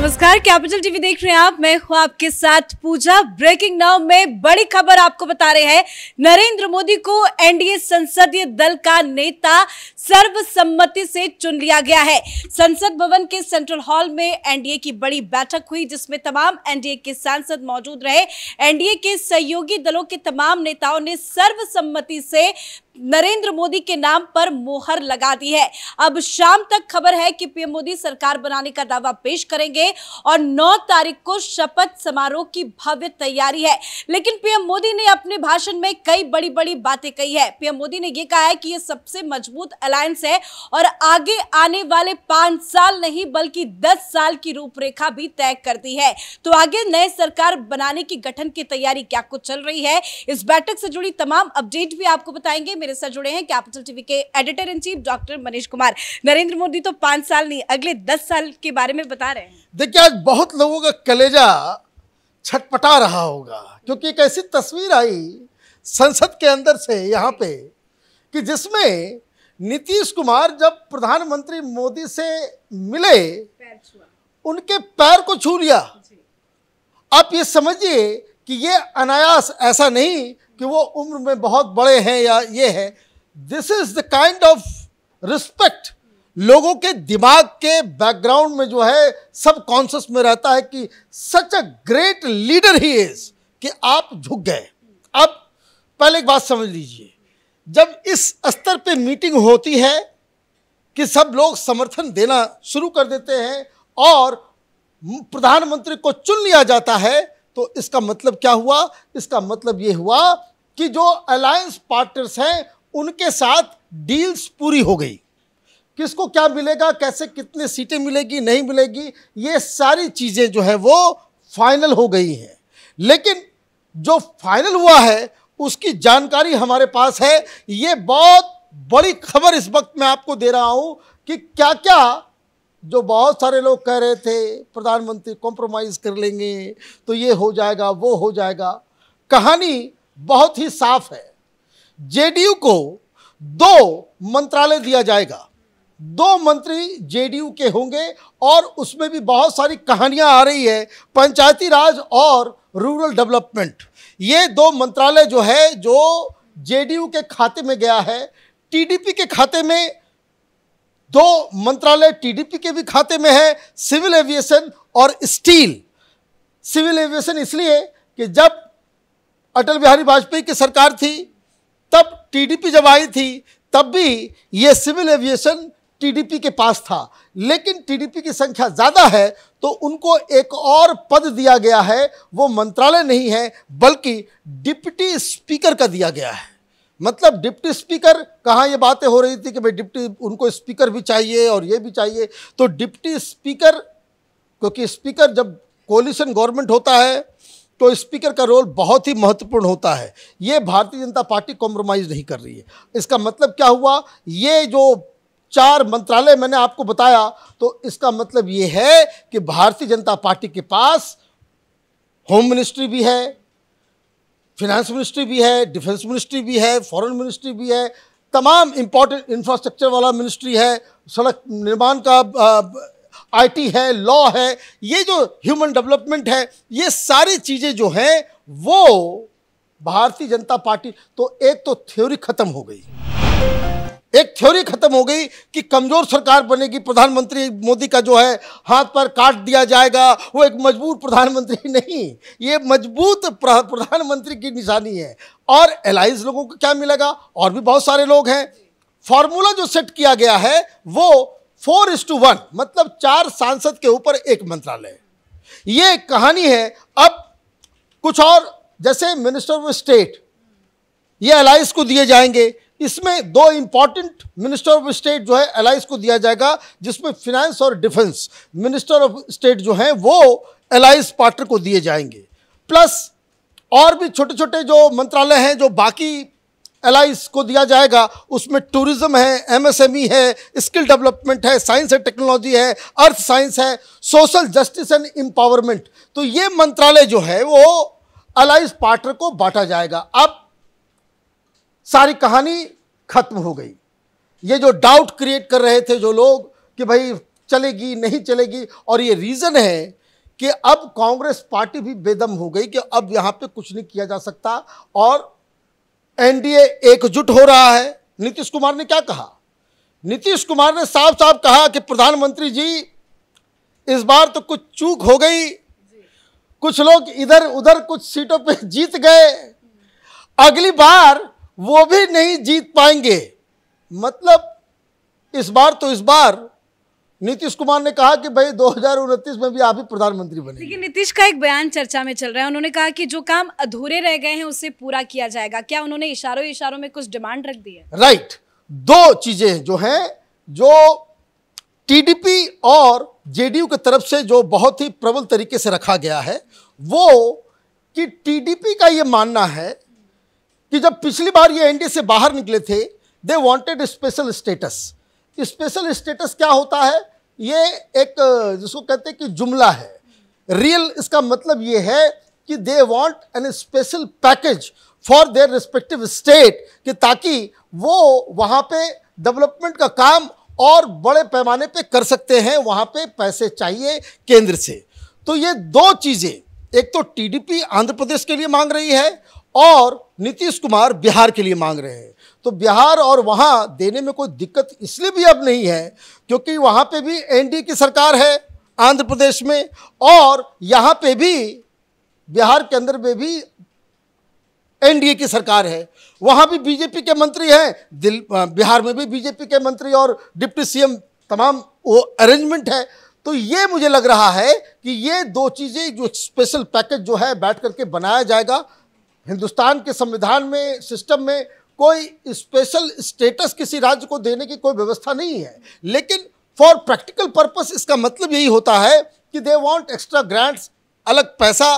नमस्कार capital TV देख रहे हैं आप मैं हूं आपके साथ पूजा ब्रेकिंग नाउ में बड़ी खबर आपको बता रहे हैं नरेंद्र मोदी को एनडीए संसदीय दल का नेता सर्वसम्मति से चुन लिया गया है संसद भवन के सेंट्रल हॉल में एनडीए की बड़ी बैठक हुई जिसमें तमाम एनडीए के सांसद मौजूद रहे एनडीए के सहयोगी दलों के तमाम नेताओं ने सर्वसम्मति से नरेंद्र मोदी के नाम पर मोहर लगा दी है अब शाम तक खबर है कि पीएम मोदी सरकार बनाने का दावा पेश करेंगे और 9 तारीख को शपथ समारोह की भव्य तैयारी है लेकिन पीएम मोदी ने अपने भाषण में कई बड़ी बड़ी बातें कही है पीएम मोदी ने यह कहा है कि यह सबसे मजबूत अलायंस है और आगे आने वाले पांच साल नहीं बल्कि दस साल की रूपरेखा भी तय कर दी है तो आगे नए सरकार बनाने की गठन की तैयारी क्या कुछ चल रही है इस बैठक से जुड़ी तमाम अपडेट भी आपको बताएंगे मेरे साथ जुड़े हैं कैपिटल टीवी के editor in chief doctor Manish Kumar Narendra Modi तो पांच साल नहीं अगले दस साल के बारे में बता रहे हैं देखिए आज बहुत लोगों का कलेजा छटपटा रहा होगा क्योंकि एक ऐसी तस्वीर आई संसद के अंदर से यहाँ पे कि जिसमें नीतीश कुमार जब प्रधानमंत्री मोदी से मिले उनके पैर को छू लिया आप ये समझिए कि ये अनायास ऐसा नहीं कि वो उम्र में बहुत बड़े हैं या ये है this is the kind of respect लोगों के दिमाग के बैकग्राउंड में जो है सब कॉन्शस में रहता है कि such a great leader he is कि आप झुक गए अब पहले एक बात समझ लीजिए जब इस स्तर पे मीटिंग होती है कि सब लोग समर्थन देना शुरू कर देते हैं और प्रधानमंत्री को चुन लिया जाता है तो इसका मतलब क्या हुआ इसका मतलब ये हुआ कि जो अलायंस पार्टनर्स हैं उनके साथ डील्स पूरी हो गई किसको क्या मिलेगा कैसे कितने सीटें मिलेगी नहीं मिलेगी ये सारी चीज़ें जो है वो फाइनल हो गई हैं लेकिन जो फाइनल हुआ है उसकी जानकारी हमारे पास है ये बहुत बड़ी खबर इस वक्त मैं आपको दे रहा हूँ कि क्या क्या जो बहुत सारे लोग कह रहे थे प्रधानमंत्री कॉम्प्रोमाइज कर लेंगे तो ये हो जाएगा वो हो जाएगा कहानी बहुत ही साफ है जेडीयू को दो मंत्रालय दिया जाएगा दो मंत्री जेडीयू के होंगे और उसमें भी बहुत सारी कहानियां आ रही है पंचायती राज और रूरल डेवलपमेंट ये दो मंत्रालय जो है जो जेडीयू के खाते में गया है टीडीपी के खाते में दो मंत्रालय टीडीपी के भी खाते में है सिविल एविएशन और स्टील सिविल एविएशन इसलिए कि जब अटल बिहारी वाजपेयी की सरकार थी तब टीडीपी जब आई थी तब भी ये सिविल एविएशन टीडीपी के पास था लेकिन टीडीपी की संख्या ज़्यादा है तो उनको एक और पद दिया गया है वो मंत्रालय नहीं है बल्कि डिप्टी स्पीकर का दिया गया है मतलब डिप्टी स्पीकर कहाँ ये बातें हो रही थी कि भाई डिप्टी उनको स्पीकर भी चाहिए और ये भी चाहिए तो डिप्टी स्पीकर क्योंकि स्पीकर जब कोलिशन गवर्नमेंट होता है तो स्पीकर का रोल बहुत ही महत्वपूर्ण होता है ये भारतीय जनता पार्टी कॉम्प्रोमाइज़ नहीं कर रही है इसका मतलब क्या हुआ ये जो चार मंत्रालय मैंने आपको बताया तो इसका मतलब ये है कि भारतीय जनता पार्टी के पास होम मिनिस्ट्री भी है फिनेंस मिनिस्ट्री भी है डिफेंस मिनिस्ट्री भी है फॉरेन मिनिस्ट्री भी है तमाम इंपॉर्टेंट इंफ्रास्ट्रक्चर वाला मिनिस्ट्री है सड़क निर्माण का आईटी है लॉ है ये जो ह्यूमन डेवलपमेंट है ये सारी चीज़ें जो हैं वो भारतीय जनता पार्टी तो एक तो थ्योरी ख़त्म हो गई एक थ्योरी खत्म हो गई कि कमजोर सरकार बनेगी प्रधानमंत्री मोदी का जो है हाथ पर काट दिया जाएगा वो एक मजबूत प्रधानमंत्री नहीं ये मजबूत प्रधानमंत्री की निशानी है और एलाइज लोगों को क्या मिलेगा और भी बहुत सारे लोग हैं फॉर्मूला जो सेट किया गया है वो फोर इज टू वन मतलब चार सांसद के ऊपर एक मंत्रालय ये एक कहानी है अब कुछ और जैसे मिनिस्टर ऑफ स्टेट ये एलाइज को दिए जाएंगे इसमें दो इंपॉर्टेंट मिनिस्टर ऑफ स्टेट जो है एलाइज को दिया जाएगा जिसमें फिनेंस और डिफेंस मिनिस्टर ऑफ स्टेट जो हैं वो एलाइज पार्टनर को दिए जाएंगे प्लस और भी छोटे छोटे जो मंत्रालय हैं जो बाकी एलाइस को दिया जाएगा उसमें टूरिज्म है एमएसएमई e है स्किल डेवलपमेंट है साइंस एंड टेक्नोलॉजी है अर्थ साइंस है सोशल जस्टिस एंड एम्पावरमेंट तो ये मंत्रालय जो है वो अलाइस पार्टनर को बांटा जाएगा अब सारी कहानी खत्म हो गई ये जो डाउट क्रिएट कर रहे थे जो लोग कि भाई चलेगी नहीं चलेगी और ये रीज़न है कि अब कांग्रेस पार्टी भी बेदम हो गई कि अब यहाँ पे कुछ नहीं किया जा सकता और एनडीए एकजुट हो रहा है नीतीश कुमार ने क्या कहा नीतीश कुमार ने साफ साफ कहा कि प्रधानमंत्री जी इस बार तो कुछ चूक हो गई कुछ लोग इधर उधर कुछ सीटों पे जीत गए अगली बार वो भी नहीं जीत पाएंगे मतलब इस बार तो इस बार नीतीश कुमार ने कहा कि भाई दो में भी आप ही प्रधानमंत्री बने लेकिन नीतीश का एक बयान चर्चा में चल रहा है उन्होंने कहा कि जो काम अधूरे रह गए हैं उसे पूरा किया जाएगा क्या उन्होंने इशारों इशारों में कुछ डिमांड रख दी है राइट दो चीजें जो हैं जो टीडीपी और जेडीयू की तरफ से जो बहुत ही प्रबल तरीके से रखा गया है वो कि टीडीपी का ये मानना है कि जब पिछली बार ये एनडीए से बाहर निकले थे they wanted special status special status क्या होता है ये एक जिसको कहते हैं कि जुमला है रियल इसका मतलब ये है कि they want an special package for their respective state कि ताकि वो वहाँ पे डेवलपमेंट का काम और बड़े पैमाने पे कर सकते हैं वहाँ पे पैसे चाहिए केंद्र से तो ये दो चीज़ें एक तो टीडीपी आंध्र प्रदेश के लिए मांग रही है और नीतीश कुमार बिहार के लिए मांग रहे हैं तो बिहार और वहाँ देने में कोई दिक्कत इसलिए भी अब नहीं है क्योंकि वहाँ पे भी एनडीए की सरकार है आंध्र प्रदेश में और यहाँ पे भी बिहार के अंदर में भी एनडीए की सरकार है वहाँ भी बीजेपी के मंत्री हैं दिल बिहार में भी बीजेपी के मंत्री और डिप्टी सीएम तमाम वो अरेंजमेंट है तो ये मुझे लग रहा है कि ये दो चीज़ें जो स्पेशल पैकेज जो है बैठ करके बनाया जाएगा हिंदुस्तान के संविधान में सिस्टम में कोई स्पेशल स्टेटस किसी राज्य को देने की कोई व्यवस्था नहीं है लेकिन फॉर प्रैक्टिकल पर्पस इसका मतलब यही होता है कि दे वांट एक्स्ट्रा ग्रांट्स अलग पैसा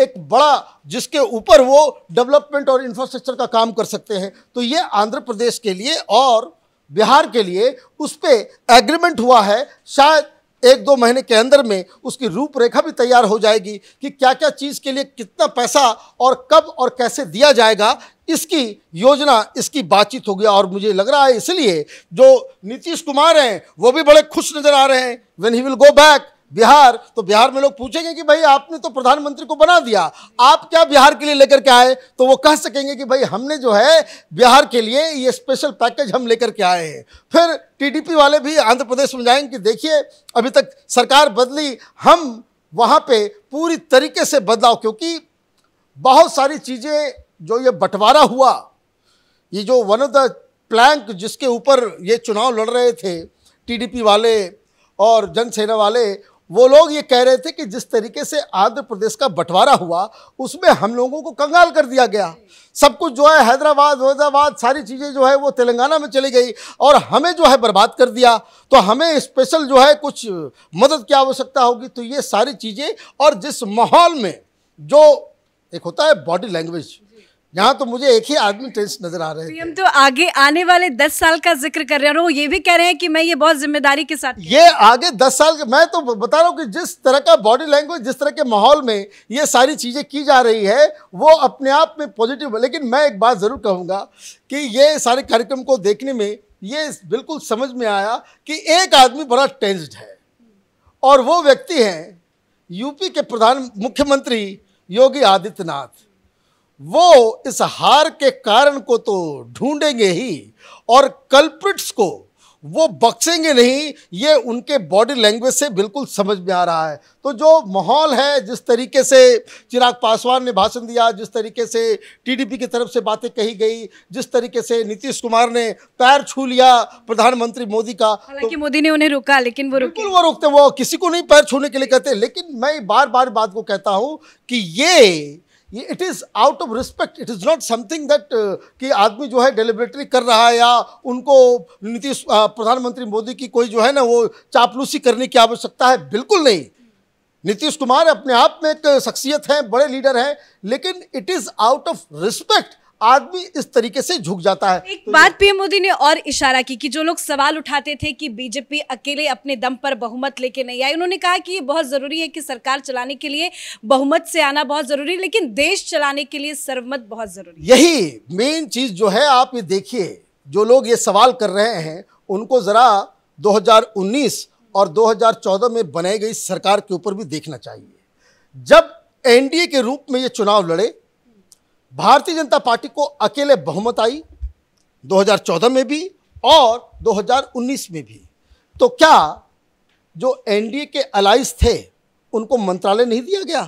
एक बड़ा जिसके ऊपर वो डेवलपमेंट और इंफ्रास्ट्रक्चर का काम कर सकते हैं तो ये आंध्र प्रदेश के लिए और बिहार के लिए उस पर एग्रीमेंट हुआ है शायद एक दो महीने के अंदर में उसकी रूपरेखा भी तैयार हो जाएगी कि क्या क्या चीज़ के लिए कितना पैसा और कब और कैसे दिया जाएगा इसकी योजना इसकी बातचीत होगी और मुझे लग रहा है इसलिए जो नीतीश कुमार हैं वो भी बड़े खुश नज़र आ रहे हैं when he will go back Bihar तो बिहार में लोग पूछेंगे कि भाई आपने तो प्रधानमंत्री को बना दिया आप क्या बिहार के लिए लेकर के आए तो वो कह सकेंगे कि भाई हमने जो है बिहार के लिए ये स्पेशल पैकेज हम लेकर के आए हैं फिर टीडीपी वाले भी आंध्र प्रदेश में जाएंगे कि देखिए अभी तक सरकार बदली हम वहाँ पे पूरी तरीके से बदलाव क्योंकि बहुत सारी चीज़ें जो ये बंटवारा हुआ ये जो वन ऑफ द प्लैंक जिसके ऊपर ये चुनाव लड़ रहे थे टीडीपी वाले और जनसेना वाले वो लोग ये कह रहे थे कि जिस तरीके से आंध्र प्रदेश का बंटवारा हुआ उसमें हम लोगों को कंगाल कर दिया गया सब कुछ जो है हैदराबाद हैदराबाद सारी चीज़ें जो है वो तेलंगाना में चली गई और हमें जो है बर्बाद कर दिया तो हमें स्पेशल जो है कुछ मदद की आवश्यकता होगी तो ये सारी चीज़ें और जिस माहौल में जो एक होता है बॉडी लैंग्वेज यहाँ तो मुझे एक ही आदमी टेंस नजर आ रहे हैं हम तो आगे आने वाले दस साल का जिक्र कर रहे हो ये भी कह रहे हैं कि मैं ये बहुत जिम्मेदारी के साथ ये आगे दस साल के मैं तो बता रहा हूँ कि जिस तरह का बॉडी लैंग्वेज जिस तरह के माहौल में ये सारी चीज़ें की जा रही है वो अपने आप में पॉजिटिव है लेकिन मैं एक बात ज़रूर कहूंगा कि ये सारे कार्यक्रम को देखने में ये बिल्कुल समझ में आया कि एक आदमी बड़ा टेंस्ड है और वो व्यक्ति हैं यूपी के प्रधान मुख्यमंत्री योगी आदित्यनाथ वो इस हार के कारण को तो ढूंढेंगे ही और कल्प्रिट्स को वो बख्शेंगे नहीं ये उनके बॉडी लैंग्वेज से बिल्कुल समझ में आ रहा है तो जो माहौल है जिस तरीके से चिराग पासवान ने भाषण दिया जिस तरीके से टीडीपी की तरफ से बातें कही गई जिस तरीके से नीतीश कुमार ने पैर छू लिया प्रधानमंत्री मोदी का तो हालांकि तो, मोदी ने उन्हें रोका लेकिन वो बिल्कुल वो रोकते वो किसी को नहीं पैर छूने के लिए कहते लेकिन मैं बार बार बात को कहता हूँ कि ये ये it is out of respect it is not something that कि आदमी जो है डेलीबरेटरी कर रहा है या उनको नीतीश प्रधानमंत्री मोदी की कोई जो है ना वो चापलूसी करने की आवश्यकता है बिल्कुल नहीं नीतीश कुमार अपने आप में एक शख्सियत हैं बड़े लीडर हैं लेकिन it is out of respect आदमी इस तरीके से झुक जाता है एक तो बात पीएम मोदी ने और इशारा की कि जो लोग सवाल उठाते थे कि बीजेपी अकेले अपने दम पर बहुमत लेके नहीं आई उन्होंने कहा कि ये बहुत ज़रूरी है कि सरकार चलाने के लिए बहुमत से आना बहुत ज़रूरी है लेकिन देश चलाने के लिए सर्वमत बहुत ज़रूरी यही मेन चीज़ जो है आप ये देखिए जो लोग ये सवाल कर रहे हैं उनको ज़रा दो और दो में बनाई गई सरकार के ऊपर भी देखना चाहिए जब एनडीए के रूप में ये चुनाव लड़े भारतीय जनता पार्टी को अकेले बहुमत आई 2014 में भी और 2019 में भी तो क्या जो एनडीए के अलाइज थे उनको मंत्रालय नहीं दिया गया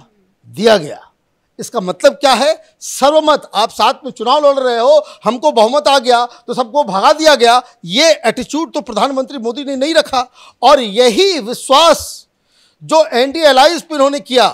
दिया गया इसका मतलब क्या है सर्वमत आप साथ में चुनाव लड़ रहे हो हमको बहुमत आ गया तो सबको भगा दिया गया ये एटीट्यूड तो प्रधानमंत्री मोदी ने नहीं रखा और यही विश्वास जो एनडीए अलाइज पर उन्होंने किया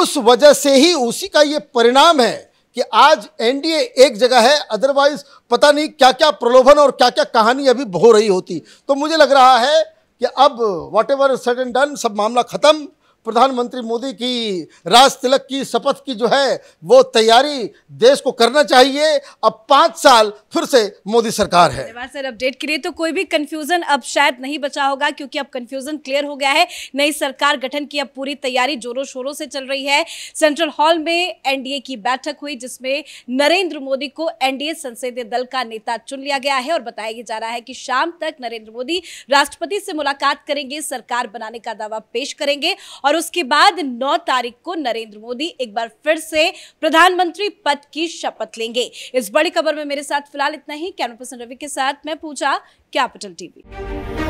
उस वजह से ही उसी का ये परिणाम है कि आज एनडीए एक जगह है अदरवाइज पता नहीं क्या क्या प्रलोभन और क्या क्या कहानी अभी हो रही होती तो मुझे लग रहा है कि अब whatever sudden and done सब मामला ख़त्म प्रधानमंत्री मोदी की राज तिलक की शपथ की जो है वो तैयारी देश को करना चाहिए अब पांच साल फिर से मोदी सरकार है सर अपडेट के लिए तो कोई भी कंफ्यूजन अब शायद नहीं बचा होगा क्योंकि अब कंफ्यूजन क्लियर हो गया है नई सरकार गठन की अब पूरी तैयारी जोरों शोरों से चल रही है सेंट्रल हॉल में एनडीए की बैठक हुई जिसमें नरेंद्र मोदी को एनडीए संसदीय दल का नेता चुन लिया गया है और बताया जा रहा है कि शाम तक नरेंद्र मोदी राष्ट्रपति से मुलाकात करेंगे सरकार बनाने का दावा पेश करेंगे और उसके बाद 9 तारीख को नरेंद्र मोदी एक बार फिर से प्रधानमंत्री पद की शपथ लेंगे इस बड़ी खबर में मेरे साथ फिलहाल इतना ही कैमरा पर्सन रवि के साथ मैं पूछा कैपिटल टीवी